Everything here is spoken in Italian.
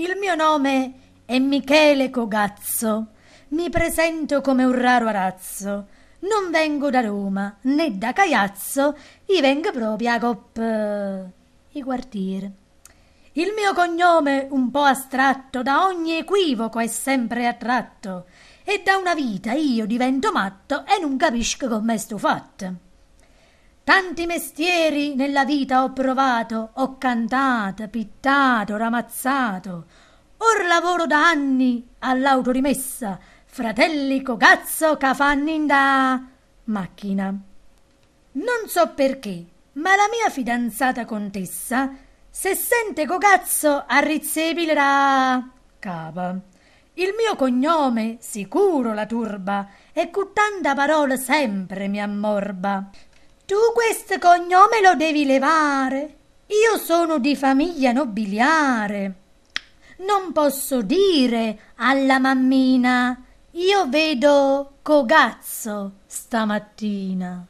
Il mio nome è Michele Cogazzo. Mi presento come un raro arazzo. Non vengo da Roma né da Caiazzo, i vengo proprio a Cop. i quartier. Il mio cognome, un po' astratto, da ogni equivoco è sempre attratto. E da una vita io divento matto e non capisco com'è sto fatto. Tanti mestieri nella vita ho provato, ho cantato, pittato, ramazzato. Or lavoro da anni all'autorimessa, fratelli cogazzo cafannin da macchina. Non so perché, ma la mia fidanzata contessa, se sente cogazzo, arrizzebile da cava. Il mio cognome sicuro la turba e cu tanta parola sempre mi ammorba. Tu questo cognome lo devi levare. Io sono di famiglia nobiliare. Non posso dire alla mammina. Io vedo cogazzo stamattina.